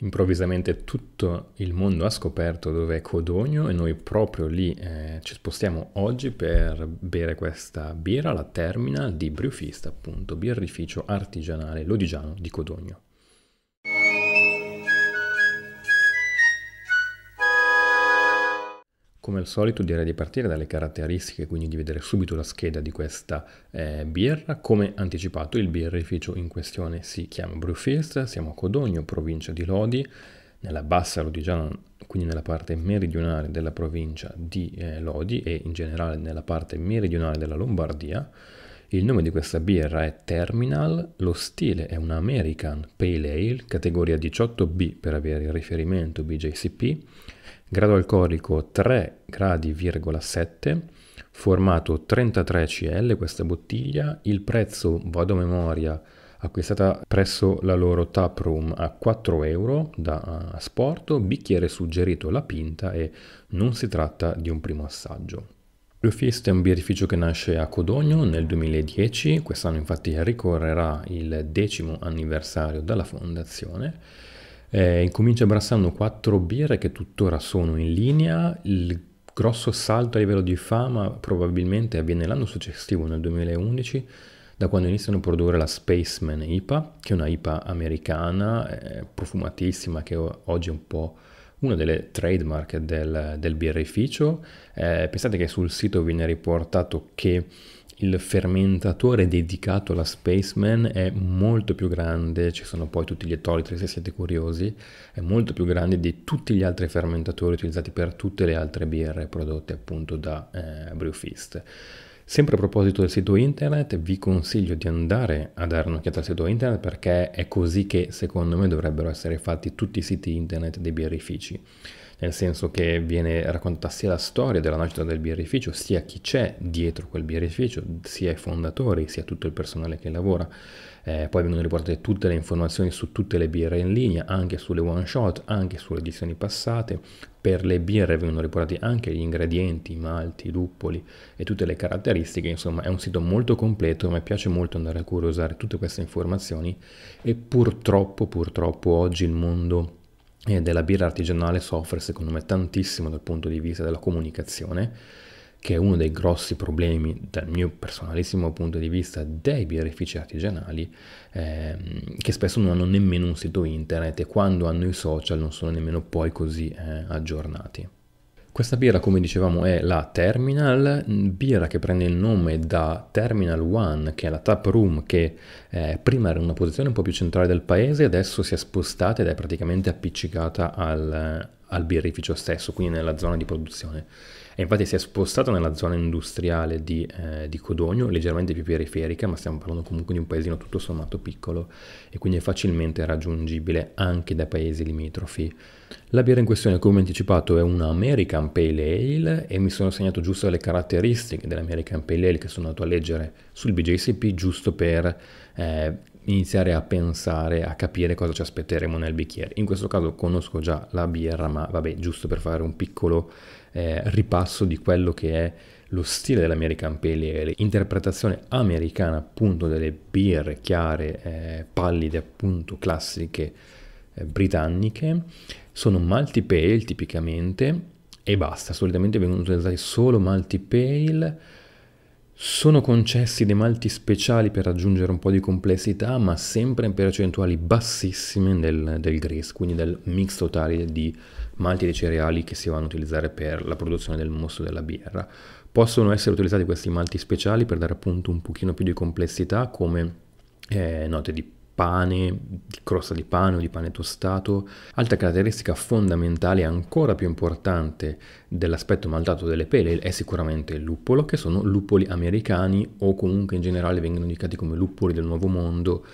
improvvisamente tutto il mondo ha scoperto dove è Codogno e noi proprio lì eh, ci spostiamo oggi per bere questa birra, la Terminal di Briufista, appunto, birrificio artigianale lodigiano di Codogno. Come al solito direi di partire dalle caratteristiche, quindi di vedere subito la scheda di questa eh, birra. Come anticipato il birrificio in questione si chiama Brewfist, siamo a Codogno, provincia di Lodi, nella bassa lodigiana, quindi nella parte meridionale della provincia di eh, Lodi e in generale nella parte meridionale della Lombardia. Il nome di questa birra è Terminal, lo stile è un American Pale Ale, categoria 18B per avere il riferimento BJCP grado alcolico 3 gradi,7, formato 33 CL questa bottiglia, il prezzo vado a memoria acquistata presso la loro tap room a 4 euro da asporto, bicchiere suggerito la pinta e non si tratta di un primo assaggio. L'Ufist è un birrificio che nasce a Codogno nel 2010, quest'anno infatti ricorrerà il decimo anniversario dalla fondazione eh, incomincia abbrassando quattro birre che tuttora sono in linea. Il grosso salto a livello di fama probabilmente avviene l'anno successivo, nel 2011, da quando iniziano a produrre la Spaceman IPA, che è una IPA americana eh, profumatissima che oggi è un po' una delle trademark del, del birrificio. Eh, pensate che sul sito viene riportato che il fermentatore dedicato alla Spaceman è molto più grande, ci sono poi tutti gli ettolitri se siete curiosi, è molto più grande di tutti gli altri fermentatori utilizzati per tutte le altre birre prodotte appunto da eh, Brewfist. Sempre a proposito del sito internet, vi consiglio di andare a dare un'occhiata al sito internet perché è così che secondo me dovrebbero essere fatti tutti i siti internet dei birrifici nel senso che viene raccontata sia la storia della nascita del birrificio, sia chi c'è dietro quel birrificio, sia i fondatori, sia tutto il personale che lavora. Eh, poi vengono riportate tutte le informazioni su tutte le birre in linea, anche sulle one shot, anche sulle edizioni passate. Per le birre vengono riportati anche gli ingredienti, i malti, i luppoli e tutte le caratteristiche. Insomma, è un sito molto completo, mi piace molto andare a curiosare tutte queste informazioni e purtroppo, purtroppo oggi il mondo e della birra artigianale soffre secondo me tantissimo dal punto di vista della comunicazione, che è uno dei grossi problemi dal mio personalissimo punto di vista dei birrifici artigianali, ehm, che spesso non hanno nemmeno un sito internet e quando hanno i social non sono nemmeno poi così eh, aggiornati. Questa birra, come dicevamo, è la Terminal, mm, birra che prende il nome da Terminal One, che è la tap room che eh, prima era in una posizione un po' più centrale del paese, adesso si è spostata ed è praticamente appiccicata al, eh, al birrificio stesso, quindi nella zona di produzione e infatti si è spostato nella zona industriale di, eh, di, Codogno, leggermente più periferica, ma stiamo parlando comunque di un paesino tutto sommato piccolo e quindi è facilmente raggiungibile anche da paesi limitrofi. La birra in questione, come anticipato, è un American Pale Ale e mi sono segnato giusto le caratteristiche dell'American Pale Ale che sono andato a leggere sul BJCP giusto per eh, iniziare a pensare, a capire cosa ci aspetteremo nel bicchiere. In questo caso conosco già la birra, ma vabbè, giusto per fare un piccolo eh, ripasso di quello che è lo stile dell'American Pale Ale, interpretazione americana appunto delle birre chiare, eh, pallide appunto classiche eh, britanniche, sono malti pale tipicamente e basta, solitamente vengono utilizzati solo malti pale sono concessi dei malti speciali per aggiungere un po' di complessità, ma sempre in percentuali bassissime del, del gris, quindi del mix totale di malti e cereali che si vanno a utilizzare per la produzione del mosto della birra. Possono essere utilizzati questi malti speciali per dare appunto un pochino più di complessità come eh, note di pane, di crosta di pane o di pane tostato. Altra caratteristica fondamentale e ancora più importante dell'aspetto maltato delle pele è sicuramente il luppolo, che sono luppoli americani o comunque in generale vengono indicati come luppoli del nuovo mondo,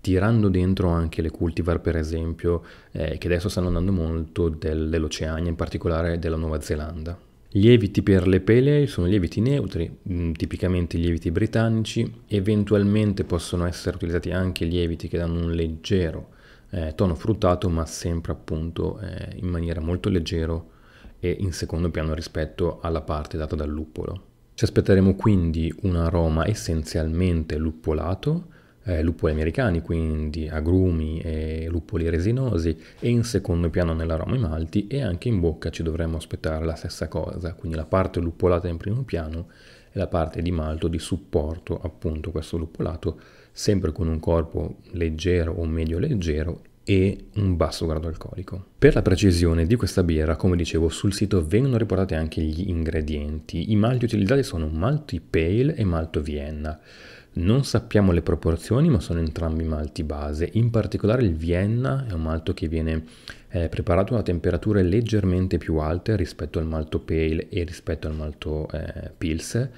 tirando dentro anche le cultivar per esempio, eh, che adesso stanno andando molto del, dell'Oceania, in particolare della Nuova Zelanda. Lieviti per le pale sono lieviti neutri, mm, tipicamente lieviti britannici, eventualmente possono essere utilizzati anche lieviti che danno un leggero eh, tono fruttato, ma sempre appunto eh, in maniera molto leggero e in secondo piano rispetto alla parte data dal luppolo. Ci aspetteremo quindi un aroma essenzialmente luppolato, eh, lupoli americani, quindi agrumi e lupoli resinosi, e in secondo piano nell'aroma i malti, e anche in bocca ci dovremmo aspettare la stessa cosa, quindi la parte lupolata in primo piano e la parte di malto di supporto appunto questo lupolato, sempre con un corpo leggero o medio leggero e un basso grado alcolico. Per la precisione di questa birra, come dicevo, sul sito vengono riportati anche gli ingredienti. I malti utilizzati sono malti pale e malto vienna. Non sappiamo le proporzioni, ma sono entrambi malti base. In particolare il Vienna è un malto che viene eh, preparato a temperature leggermente più alte rispetto al malto pale e rispetto al malto eh, pils. E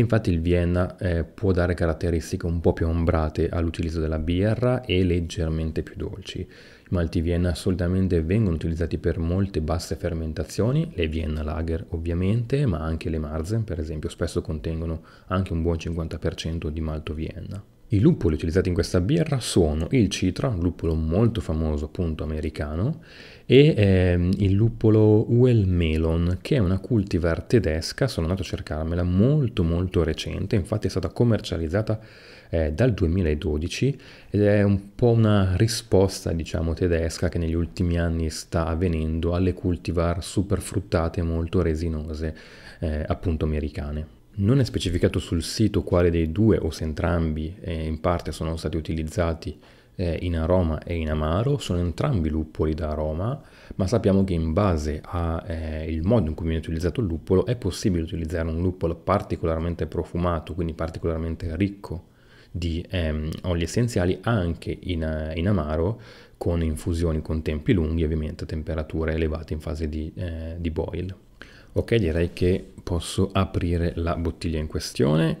infatti il Vienna eh, può dare caratteristiche un po' più ombrate all'utilizzo della birra e leggermente più dolci. I malti Vienna assolutamente vengono utilizzati per molte basse fermentazioni, le Vienna Lager ovviamente, ma anche le Marzen per esempio spesso contengono anche un buon 50% di malto Vienna. I lupoli utilizzati in questa birra sono il citra, un lupolo molto famoso appunto americano, e ehm, il lupolo Uel Melon, che è una cultivar tedesca, sono andato a cercarmela, molto molto recente, infatti è stata commercializzata eh, dal 2012 ed è un po' una risposta diciamo tedesca che negli ultimi anni sta avvenendo alle cultivar super fruttate molto resinose eh, appunto americane. Non è specificato sul sito quale dei due o se entrambi eh, in parte sono stati utilizzati eh, in aroma e in amaro, sono entrambi luppoli da aroma, ma sappiamo che in base al eh, modo in cui viene utilizzato il luppolo è possibile utilizzare un luppolo particolarmente profumato, quindi particolarmente ricco di ehm, oli essenziali anche in, eh, in, amaro con infusioni con tempi lunghi, ovviamente a temperature elevate in fase di, eh, di boil. Ok, direi che posso aprire la bottiglia in questione.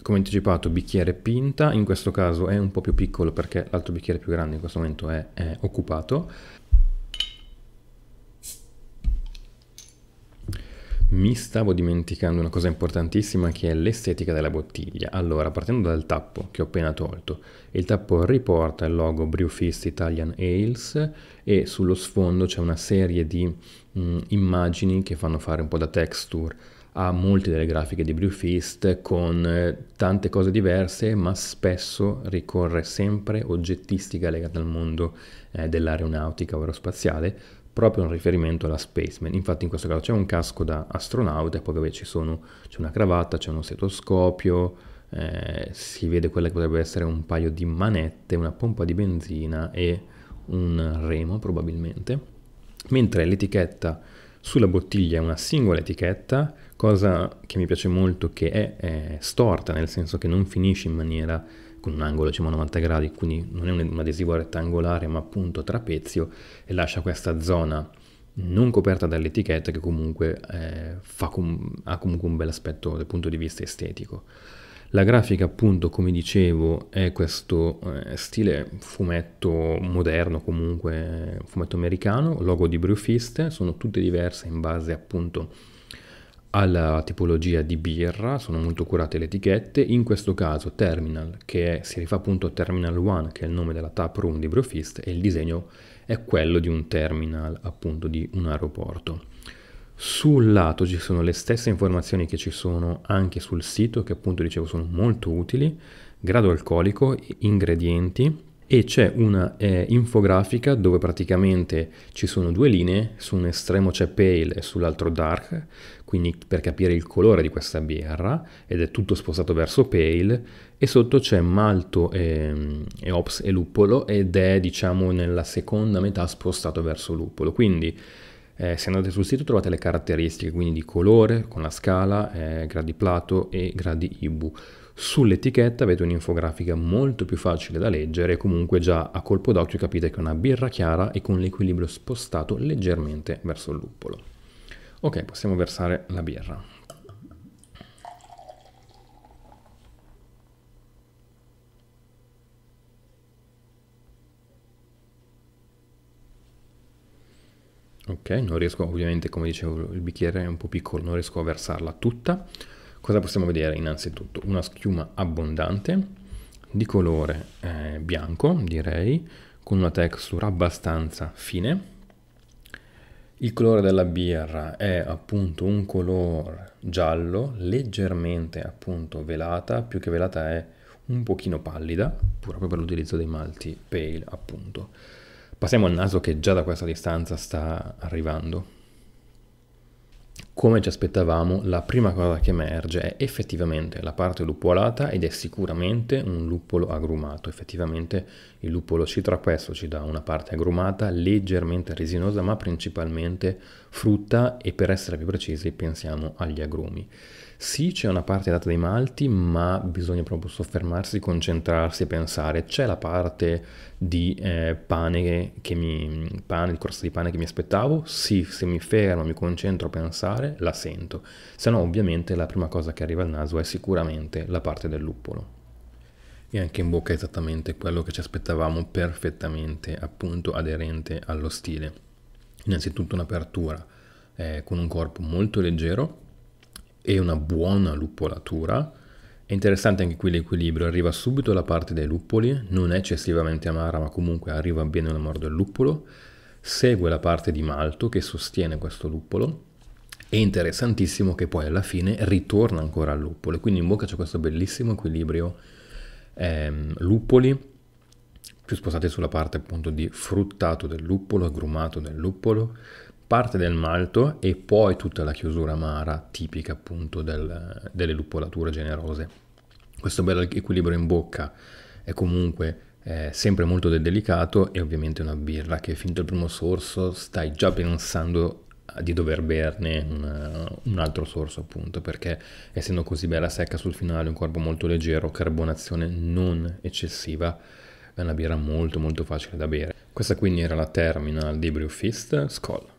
Come anticipato, bicchiere pinta, in questo caso è un po' più piccolo perché l'altro bicchiere più grande in questo momento è, è occupato. Mi stavo dimenticando una cosa importantissima che è l'estetica della bottiglia. Allora, partendo dal tappo che ho appena tolto, il tappo riporta il logo Brewfist Italian Ales e sullo sfondo c'è una serie di mh, mm, immagini che fanno fare un po' da texture a molte delle grafiche di Brewfist con eh, tante cose diverse, ma spesso ricorre sempre oggettistica legata al mondo eh, dell'aeronautica o aerospaziale proprio un riferimento alla spaceman. Infatti in questo caso c'è un casco da astronauta e poi vabbè, c'è una cravatta, c'è uno stetoscopio, eh, si vede quella che potrebbe essere un paio di manette, una pompa di benzina e un remo probabilmente, mentre l'etichetta sulla bottiglia è una singola etichetta, cosa che mi piace molto che è, è storta, nel senso che non finisce in maniera con un angolo diciamo 90 gradi, quindi non è un adesivo rettangolare ma appunto trapezio e lascia questa zona non coperta dall'etichetta che comunque eh, com ha comunque un bel aspetto dal punto di vista estetico. La grafica appunto come dicevo è questo eh, stile fumetto moderno comunque eh, fumetto americano, logo di brufiste, sono tutte diverse in base appunto alla tipologia di birra, sono molto curate le etichette, in questo caso Terminal, che è, si rifà appunto a Terminal One, che è il nome della tap room di Brofist, e il disegno è quello di un terminal appunto di un aeroporto. Sul lato ci sono le stesse informazioni che ci sono anche sul sito, che appunto dicevo sono molto utili, grado alcolico, ingredienti, e c'è una eh, infografica dove praticamente ci sono due linee, su un estremo c'è pale e sull'altro dark, quindi per capire il colore di questa birra ed è tutto spostato verso pale e sotto c'è malto e, e ops e luppolo ed è diciamo nella seconda metà spostato verso luppolo, quindi eh, se andate sul sito trovate le caratteristiche, quindi di colore, con la scala, eh, gradi plato e gradi IBU. Sull'etichetta avete un'infografica molto più facile da leggere comunque già a colpo d'occhio capite che è una birra chiara e con l'equilibrio spostato leggermente verso il luppolo. Ok, possiamo versare la birra. ok non riesco ovviamente come dicevo il bicchiere è un po' piccolo non riesco a versarla tutta cosa possiamo vedere innanzitutto una schiuma abbondante di colore eh, bianco direi con una texture abbastanza fine il colore della birra è appunto un colore giallo leggermente appunto velata più che velata è un pochino pallida proprio per l'utilizzo dei malti pale appunto Passiamo al naso che già da questa distanza sta arrivando. Come ci aspettavamo, la prima cosa che emerge è effettivamente la parte luppolata ed è sicuramente un luppolo agrumato. Effettivamente il luppolo lupolo citrapesto ci dà una parte agrumata, leggermente resinosa, ma principalmente frutta e per essere più precisi pensiamo agli agrumi. Sì, c'è una parte data dei malti, ma bisogna proprio soffermarsi, concentrarsi e pensare. C'è la parte di eh, pane, che mi, pane, di crosta di pane che mi aspettavo? Sì, se mi fermo, mi concentro a pensare, mangiare la sento, se no ovviamente la prima cosa che arriva al naso è sicuramente la parte del luppolo. E anche in bocca è esattamente quello che ci aspettavamo perfettamente appunto aderente allo stile. Innanzitutto un'apertura eh, con un corpo molto leggero e una buona luppolatura, è interessante anche qui l'equilibrio, arriva subito la parte dei luppoli, non è eccessivamente amara ma comunque arriva bene l'amore del luppolo, segue la parte di malto che sostiene questo luppolo è interessantissimo che poi alla fine ritorna ancora al luppolo. quindi in bocca c'è questo bellissimo equilibrio ehm, luppoli più spostati sulla parte appunto di fruttato del luppolo, agrumato del luppolo, parte del malto e poi tutta la chiusura amara tipica appunto del, delle luppolature generose. Questo bel equilibrio in bocca è comunque eh, sempre molto del delicato e ovviamente una birra che finito il primo sorso stai già pensando di dover berne un, eh, un, altro sorso appunto perché essendo così bella secca sul finale un corpo molto leggero carbonazione non eccessiva è una birra molto molto facile da bere questa quindi era la terminal di Brew Fist Skoll